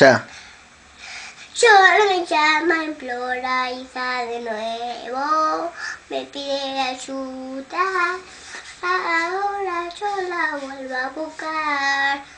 Yo me llama, implora, hija de nuevo, me pide ayuda, ahora yo la vuelvo a buscar.